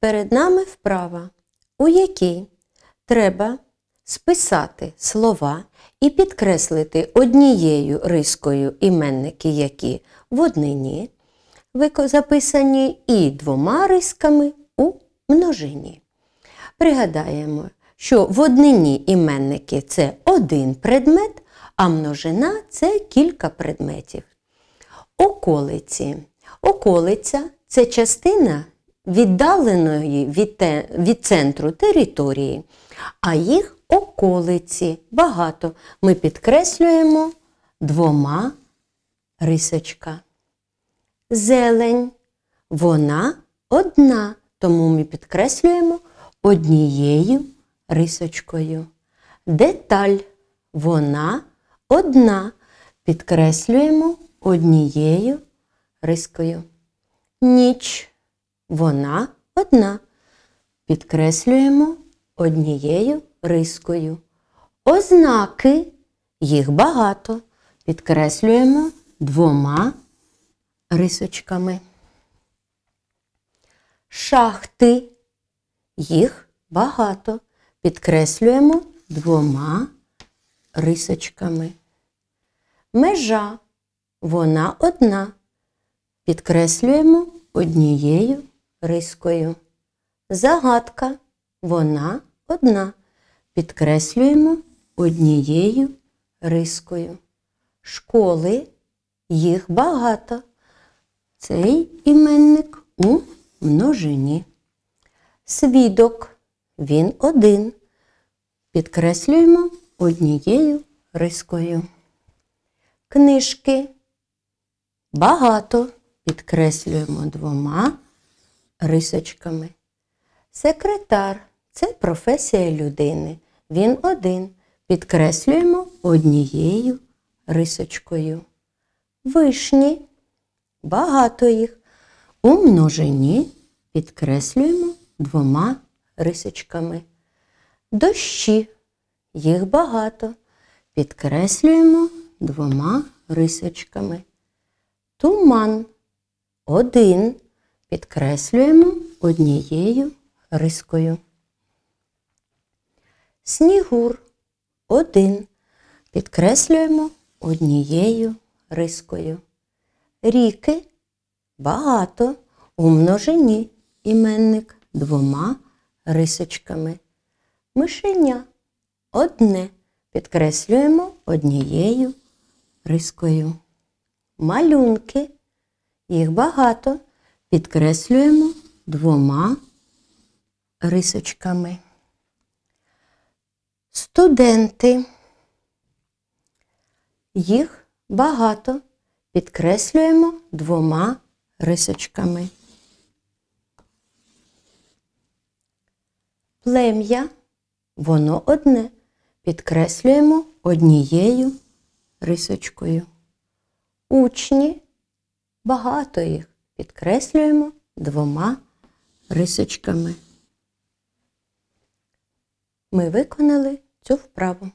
Перед нами вправа, у якій треба списати слова і підкреслити однією рискою іменники, які в однині записані, і двома рисками у множині. Пригадаємо, що в однині іменники це один предмет, а множина це кілька предметів. Околиці. Околиця це частина віддаленої від, те, від центру території, а їх околиці багато. Ми підкреслюємо двома рисочка. Зелень, вона одна, тому ми підкреслюємо однією рисочкою. Деталь вона одна. Підкреслюємо однією рискою. Ніч вона одна. Підкреслюємо однією рискою. Ознаки їх багато. Підкреслюємо двома рисочками. Шахти їх багато. Підкреслюємо двома рисочками. Межа вона одна. Підкреслюємо однією рискою. Загадка вона одна. Підкреслюємо однією рискою. Школи їх багато. Цей іменник у множині. Свідок він один. Підкреслюємо однією рискою. Книжки багато. Підкреслюємо двома рисочками. Секретар це професія людини. Він один. Підкреслюємо однією рисочкою. Вишні багато їх. У множині підкреслюємо двома рисочками. Дощі їх багато. Підкреслюємо двома рисочками. Туман один підкреслюємо однією рискою. Снігур один. підкреслюємо однією рискою. Ріки багато Умножені іменник двома рисочками. Мишеня одне підкреслюємо однією рискою. Малюнки, їх багато підкреслюємо двома рисочками. Студенти, їх багато підкреслюємо двома рисочками. Плем'я, воно одне, підкреслюємо однією рисочкою. Учні, багато їх підкреслюємо двома рисочками. Ми виконали цю вправу.